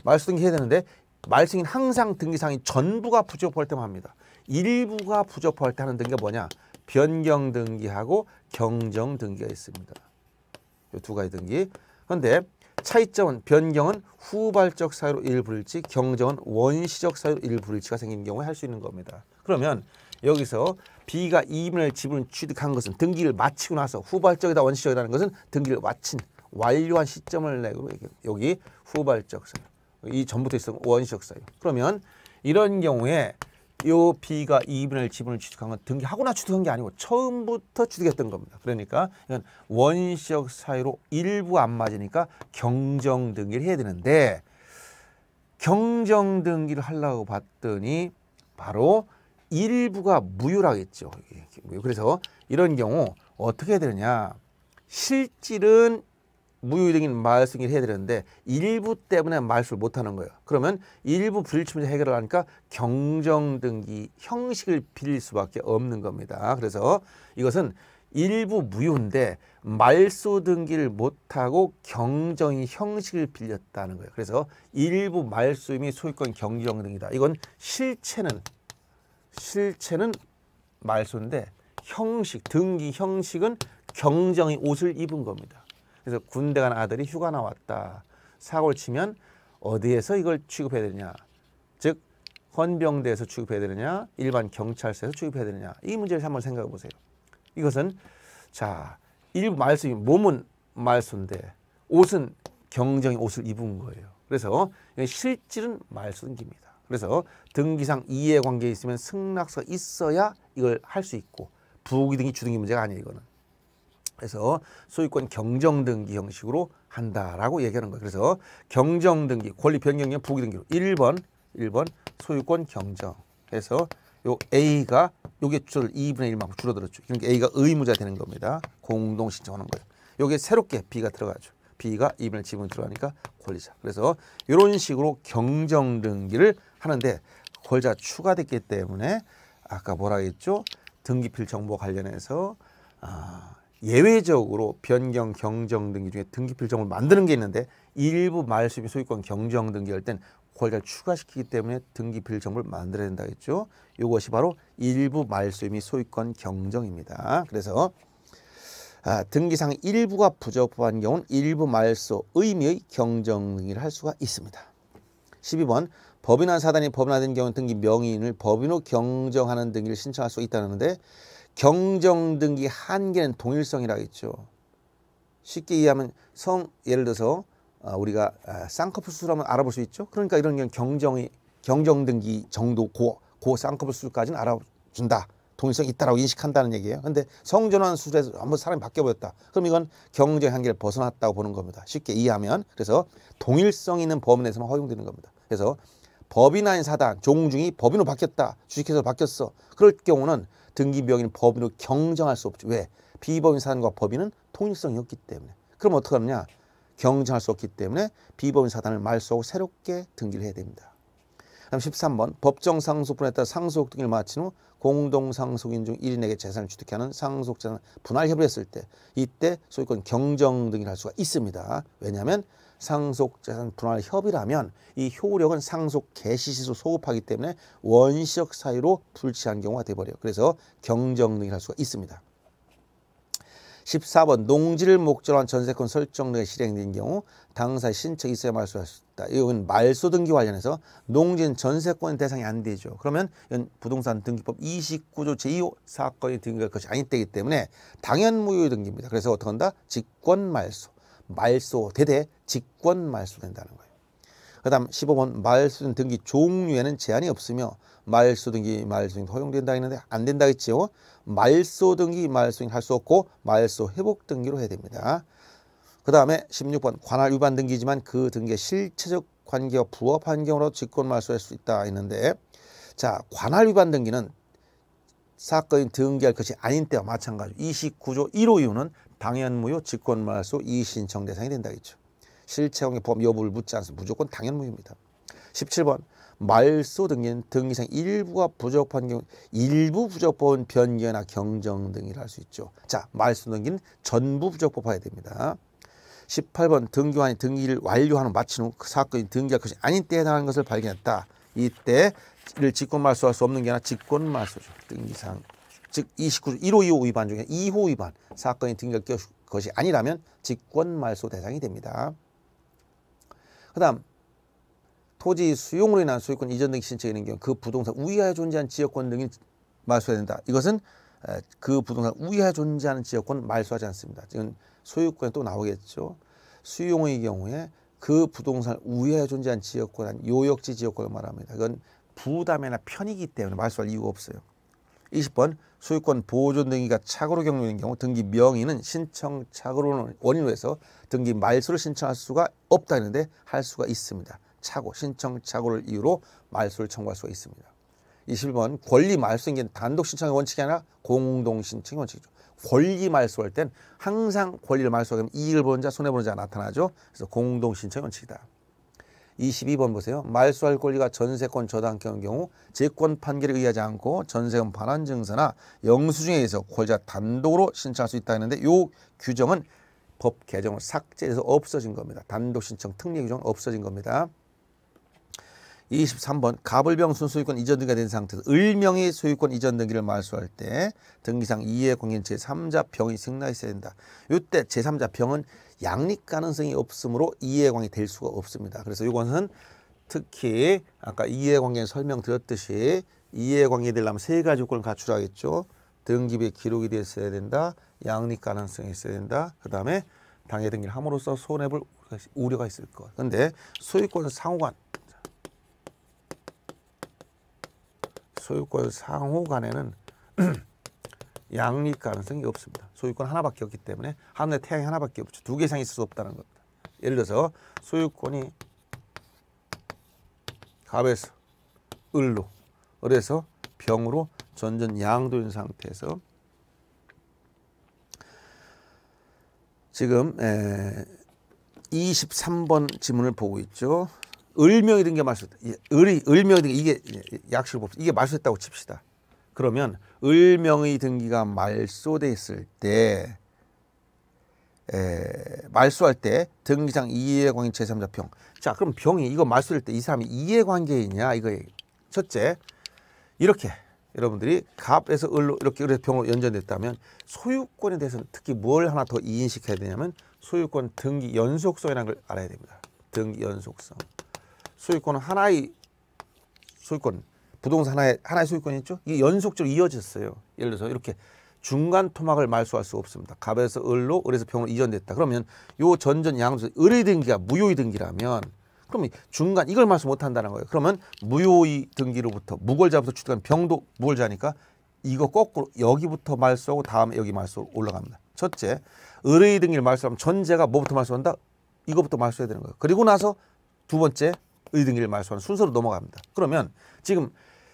말소 등기 해야 되는데 말소인 항상 등기상이 전부가 부적합할 때만 합니다. 일부가 부적합할 때 하는 등기가 뭐냐? 변경 등기하고 경정 등기가 있습니다. 두 가지 등기. 그런데 차이점은 변경은 후발적 사유로 일부일치 경정은 원시적 사유로 일부일치가 생긴 경우에 할 수 있는 겁니다. 그러면 여기서 B가 이분의 지분을 취득한 것은 등기를 마치고 나서 후발적이다 원시적이라는 것은 등기를 마친 완료한 시점을 내고 여기 후발적 사유 이 전부터 있으면 원시적 사유 그러면 이런 경우에 요 B가 2분의 1 지분을 취득한 건 등기하고나 취득한 게 아니고 처음부터 취득했던 겁니다. 그러니까 이건 원시적 사유로 일부 안 맞으니까 경정 등기를 해야 되는데 경정 등기를 하려고 봤더니 바로 일부가 무효라겠죠. 그래서 이런 경우 어떻게 해야 되느냐. 실질은 무효적인 말소을 해야 되는데 일부 때문에 말소를 못하는 거예요. 그러면 일부 불일치문제 해결을 하니까 경정등기 형식을 빌릴 수밖에 없는 겁니다. 그래서 이것은 일부 무효인데 말소 등기를 못하고 경정이 형식을 빌렸다는 거예요. 그래서 일부 말소임이 소유권 경정 등기다. 이건 실체는 실체는 말소인데 형식 등기 형식은 경정이 옷을 입은 겁니다. 그래서 군대 간 아들이 휴가 나왔다. 사고를 치면 어디에서 이걸 취급해야 되느냐. 즉 헌병대에서 취급해야 되느냐 일반 경찰서에서 취급해야 되느냐 이 문제를 한번 생각해 보세요. 이것은 자 일부 말수 몸은 말수인데 옷은 경정의 옷을 입은 거예요. 그래서 실질은 말수등기니다 그래서 등기상 이해관계에 있으면 승낙서 있어야 이걸 할 수 있고 부기등기 주등기 문제가 아니에요. 이거는. 그래서 소유권 경정등기 형식으로 한다라고 얘기하는 거예요. 그래서 경정등기, 권리 변경의 부기등기로 1번, 1번 소유권 경정. 그래서 요 A가 요게 줄 2분의 1만큼 줄어들었죠. 그러니까 A가 의무자 되는 겁니다. 공동 신청하는 거예요. 요게 새롭게 B가 들어가죠. B가 2분의 지분이 들어가니까 권리자. 그래서 이런 식으로 경정 등기를 하는데 권자 추가됐기 때문에 아까 뭐라 했죠? 등기필 정보 관련해서 아, 예외적으로 변경, 경정 등기 중에 등기 필정을 만드는 게 있는데 일부 말소비 소유권 경정 등기할 땐 권리를 추가시키기 때문에 등기 필정을 만들어야 된다 했죠. 이것이 바로 일부 말소임 소유권 경정입니다. 그래서 아, 등기상 일부가 부적법한 경우는 일부 말소 의미의 경정 등기를 할 수가 있습니다. 12번 법인한 사단이 법인화된 경우 등기 명의인을 법인으로 경정하는 등기를 신청할 수 있다는데 경정 등기 한계는 동일성이라고 했죠. 쉽게 이해하면 성 예를 들어서 아, 우리가 아, 쌍꺼풀 수술하면 알아볼 수 있죠. 그러니까 이런 경 경정이 경정 등기 정도 고, 고 쌍꺼풀 수술까지는 알아준다. 동일성이 있다라고 인식한다는 얘기예요. 근데 성전환 수술에서 한번 사람이 바뀌어 보였다 그럼 이건 경쟁 한계를 벗어났다고 보는 겁니다. 쉽게 이해하면 그래서 동일성 있는 범위내에서만 허용되는 겁니다. 그래서 법인 아닌 사단, 종중이 법인으로 바뀌었다. 주식회사로 바뀌었어. 그럴 경우는 등기부역인 법인으로 경정할 수 없죠. 왜? 비법인 사단과 법인은 통일성이 없기 때문에. 그럼 어떻게 하느냐? 경정할 수 없기 때문에 비법인 사단을 말소하고 새롭게 등기를 해야 됩니다. 그럼 13번 법정 상속분에 따라 상속 등기를 마친 후 공동 상속인 중 1인에게 재산을 취득 하는 상속자는 분할 협의를 했을 때 이때 소유권 경정 등기를 할 수가 있습니다. 왜냐하면 상속재산 분할 협의라면 이 효력은 상속 개시시로 소급하기 때문에 원시적 사유로 불치한 경우가 돼버려요. 그래서 경정능이를할 수가 있습니다. 14번 농지를 목적으로 한 전세권 설정 등의 실행된 경우 당사의 신청이 있어야 말소할 수 있다. 이건 말소 등기 관련해서 농지는 전세권 대상이 안 되죠. 그러면 이건 부동산 등기법 29조 제2호 사건이 등기할 것이 아니 되기 때문에 당연 무효 등기입니다. 그래서 어떻게 한다? 직권 말소. 말소, 대대 직권 말소된다는 거예요. 그 다음 15번 말소 등기 종류에는 제한이 없으며 말소 등기 말소 등기 허용된다 했는데 안 된다 했지요. 말소 등기 말소 등할수 없고 말소 회복 등기로 해야 됩니다. 그 다음에 16번 관할 위반 등기지만 그 등기의 실체적 관계와 부합한 경우로 직권 말소할 수 있다 했는데 자 관할 위반 등기는 사건이 등기할 것이 아닌 때와 마찬가지 로 29조 1호 이유는 당연무효 직권말소 이의신청 대상이 된다겠죠. 실체형의범 여부를 묻지 않으면 무조건 당연무효입니다. 17번 말소 등기는 등기상 일부가 부적합한 경우 일부 부적법은 변경이나 경정 등기를 할수 있죠. 자 말소 등기는 전부 부적법화해야 됩니다. 18번 등기관이 등기를 완료하는 마치는 후그 사건이 등기할 것이 아닌 때에 해당하는 것을 발견했다. 이때 를 직권 말소할 수 없는 게 아니라 직권 말소죠. 등기상 즉 29조 1호 2호 위반 중에 2호 위반 사건이 등결 기 것이 아니라면 직권 말소 대상이 됩니다. 그다음 토지 수용으로 인한 소유권 이전 등기 신청이 있는 경우 그 부동산 우위하에 존재한 지역권 등이 말소해야 된다. 이것은 그 부동산 우위하에 존재하는 지역권 말소하지 않습니다. 지금 소유권 또 나오겠죠. 수용의 경우에 그 부동산 우위하에 존재한 지역권 한 요역지 지역권을 말합니다. 이건 부담이나 편이기 때문에 말소할 이유가 없어요. 20번 소유권 보존 등기가 착오로 경로인 경우 등기 명의는 신청 착오로 원인으로 해서 등기 말소를 신청할 수가 없다 는데 할 수가 있습니다. 착오, 신청 착오를 이유로 말소를 청구할 수가 있습니다. 21번 권리 말소 인기는 단독 신청의 원칙이 아니라 공동 신청의 원칙이죠. 권리 말소할 땐 항상 권리를 말소하면 이익을 보는 자, 손해보는 자 나타나죠. 그래서 공동 신청의 원칙이다. 22번 보세요. 말소할 권리가 전세권 저당경 경우 재권 판결에 의하지 않고 전세금 반환 증서나 영수증에 의해서 권자 단독으로 신청할 수 있다 했는데 요 규정은 법 개정을 삭제해서 없어진 겁니다. 단독 신청 특례 규정은 없어진 겁니다. 23번 갑을병 순소유권 이전 등기가 된 상태에서 을명이 소유권 이전 등기를 말소할 때 등기상 2의 공인 제3자 병이 승낙있어야 된다. 이때 제3자 병은 양립 가능성이 없으므로 이해관계 될 수가 없습니다. 그래서 이거는 특히 아까 이해관계 설명드렸듯이 이해관계 되려면 세 가지 조건을 갖추라겠죠. 등기부에 기록이 되어 있어야 된다. 양립 가능성이 있어야 된다. 그 다음에 당해 등기를 함으로써 손해볼 우려가 있을 것. 근데 소유권 상호간 소유권 상호 간에는 양립 가능성이 없습니다. 소유권 하나밖에 없기 때문에 하늘에 태양이 하나밖에 없죠. 두 개 이상 있을 수 없다는 겁니다. 예를 들어서 소유권이 갑에서 을로 을에서 병으로 전전 양도인 상태에서 지금 23번 지문을 보고 있죠. 을명이 된게말수했다 을이 을명이 된게 이게 약실 법칙 이게 말수했다고 칩시다. 그러면 을명의 등기가 말소됐을 때 에, 말소할 때 등기상 이해관계 인 제3자 병. 자, 그럼 병이 이거 말소될 때이 사람이 이해관계이냐 이거 첫째 이렇게 여러분들이 갑에서 을로 이렇게 그래서 병으로 연전됐다면 소유권에 대해서는 특히 뭘 하나 더 인식해야 되냐면 소유권 등기 연속성이라는 걸 알아야 됩니다. 등기 연속성. 소유권은 하나의 소유권, 부동산 하나의, 하나의 소유권이 있죠. 이게 연속적으로 이어졌어요. 예를 들어서 이렇게 중간 토막을 말소할 수 없습니다. 갑에서 을로, 을에서 병으로 이전됐다. 그러면 요 전전 양수, 을의 등기가 무효의 등기라면 그럼 중간 이걸 말씀 못한다는 거예요. 그러면 무효의 등기로부터 무골자부터 출한 병도 무골자니까 이거 거꾸로 여기부터 말소하고 다음에 여기 말소 올라갑니다. 첫째, 을의 등기를 말소하면 전제가 뭐부터 말소한다? 이거부터 말소해야 되는 거예요. 그리고 나서 두 번째 의등기를 말소하는 순서로 넘어갑니다. 그러면 지금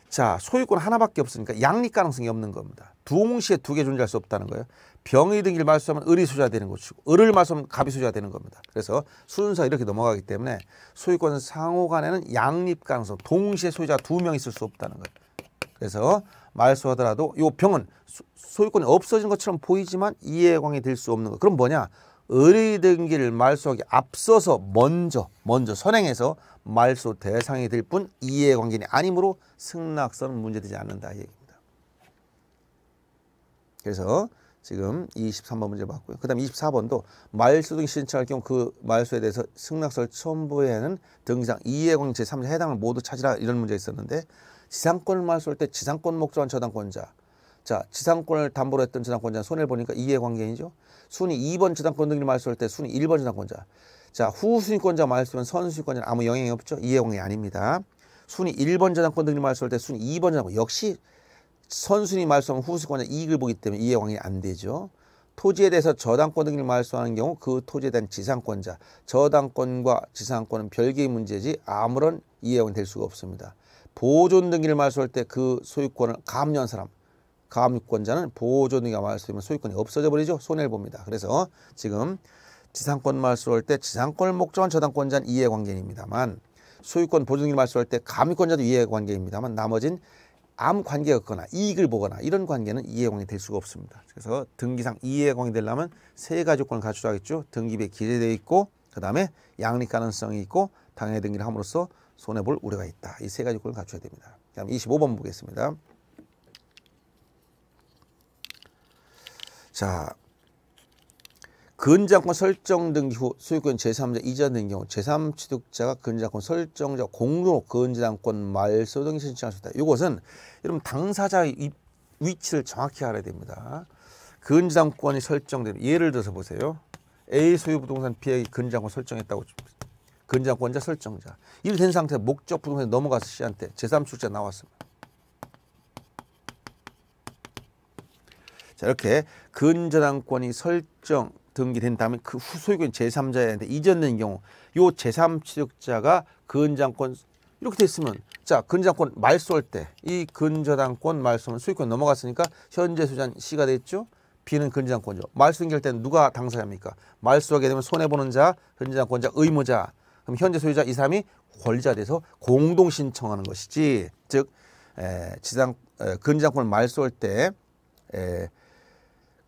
자 소유권 하나밖에 없으니까 양립 가능성이 없는 겁니다. 동시에 두 개 존재할 수 없다는 거예요. 병의 등기를 말소하면 을이 소유가 되는 것이고 을을 말소하면 갑이 소유가 되는 겁니다. 그래서 순서 이렇게 넘어가기 때문에 소유권 상호 간에는 양립 가능성 동시에 소유자두 명 있을 수 없다는 거예요. 그래서 말소하더라도 요 병은 소, 유권이 없어진 것처럼 보이지만 이해관계 될 수 없는 거. 그럼 뭐냐? 의리 등기를 말소하기 앞서서 먼저 먼저 선행해서 말소 대상이 될 뿐 이해 관계는 아니므로 승낙선은 문제되지 않는다 이 얘기입니다. 그래서 지금 23번 문제 봤고요. 그 다음 24번도 말소 등 신청할 경우 그 말소에 대해서 승낙서를 첨부해야 하는 등상 이해관계 제3자 해당을 모두 찾으라 이런 문제 가 있었는데 지상권을 말소할 때 지상권 목적한 저당권자 자 지상권을 담보로 했던 저당권자는 손해보니까 를 이해관계인이죠. 순위 2번 저당권 등이 말소할 때 순위 1번 저당권자 자, 후순위권자 말씀은 선순위권자는 아무 영향이 없죠. 이해관계 아닙니다. 순위 1번 저당권 등록 말소할 때 순위 2번 저작권 역시 선순위 말소하면 후순위권자 이익을 보기 때문에 이해관계 안 되죠. 토지에 대해서 저당권 등을 말소하는 경우 그 토지에 대한 지상권자, 저당권과 지상권은 별개의 문제지 아무런 이해관계 될 수가 없습니다. 보존 등기를 말소할 때 그 소유권을 감압한 사람, 감압권자는 보존 등기가 말소되면 소유권이 없어져 버리죠. 손해를 봅니다. 그래서 지금 지상권 말소할 때 지상권을 목적한 저당권자는 이해관계입니다만 소유권 보증을 말소할 때 가미권자도 이해관계입니다만 나머진 아무 관계가 없거나 이익을 보거나 이런 관계는 이해관계 될 수가 없습니다. 그래서 등기상 이해관계 되려면 세 가지 요건을 갖추어야겠죠. 등기비에 기재되어 있고 그다음에 양립 가능성이 있고 당해 등기를 함으로써 손해볼 우려가 있다. 이 세 가지 요건을 갖춰야 됩니다. 그럼 25번 보겠습니다. 자, 근저당권 설정 등기 후 소유권 제3자 이전등 경우 제3취득자가 근저당권 설정자 공로 근저당권 말소등기 신청할 수 있다. 이것은 여러분 당사자의 위치를 정확히 알아야 됩니다. 근저권이 설정된 예를 들어서 보세요. A 소유 부동산 B에게 근저권 설정했다고 근저권자 설정자. 이렇게 된 상태에서 목적 부동산에 넘어가서 C한테 제3취득자 나왔습니다. 자 이렇게 근저당권이 설정 등기된 다음에 그 후소유권 제3자한테 이전된 경우 요 제3취득자가 근장권 이렇게 됐으면 자근장권 말소할 때 이 근저당권 말소는 소유권 넘어갔으니까 현재 소유자는 C가 됐죠. B는 근저당권이죠. 말소 인결 할 때는 누가 당사자입니까? 말소하게 되면 손해보는 자, 근저당권자, 의무자 그럼 현재 소유자 이 사람이 권리자 돼서 공동 신청하는 것이지 즉 에, 지상 에, 근저당권을 말소할 때 에,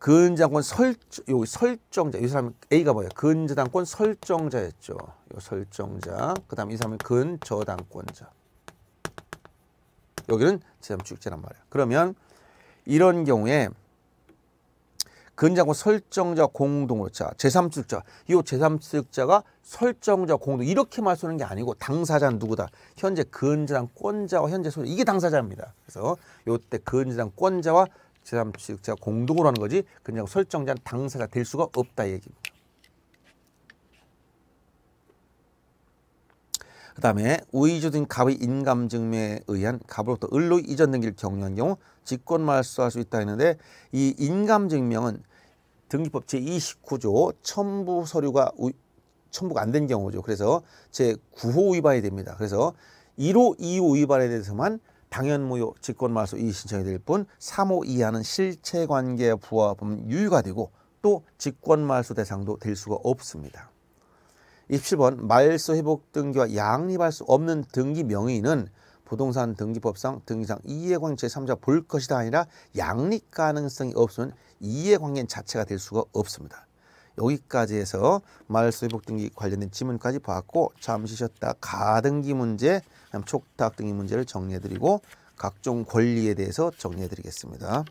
근저당권 설, 여기 설정자, 이 사람은 A가 뭐예요? 근저당권 설정자였죠. 요 설정자. 그 다음 이 사람은 근저당권자. 여기는 제3축제란 말이야 그러면 이런 경우에 근저당권 설정자 공동으로 자, 제3축자. 이 제3축자가 설정자 공동. 이렇게 말쓰는 게 아니고 당사자는 누구다? 현재 근저당권자와 현재 소유. 이게 당사자입니다. 그래서 요때 근저당권자와 제3지제가 공동으로 하는 거지 그냥 설정자 당사자 될 수가 없다 얘기입니다. 그 다음에 우의주 등 갑의 인감증명에 의한 갑으로부터 을로 이전등기를 경유한 경우 직권말소할 수 있다 했는데 이 인감증명은 등기법 제29조 첨부 서류가 첨부가 안 된 경우죠. 그래서 제9호 위반이 됩니다. 그래서 1호, 2호 위반에 대해서만 당연무효 직권말소 이의 신청이 될 뿐 3호 이하는 실체관계 부합은 유효가 되고 또 직권말소 대상도 될 수가 없습니다. 27번 말소 회복 등기와 양립할 수 없는 등기 명의는 부동산 등기법상 등기상 이해관계 제3자 볼 것이다 아니라 양립 가능성이 없으면 이해관계 자체가 될 수가 없습니다. 여기까지 해서 말소 회복 등기 관련된 지문까지 봤고 잠시 쉬었다 가등기 문제 촉탁 등의 문제를 정리해드리고 각종 권리에 대해서 정리해드리겠습니다.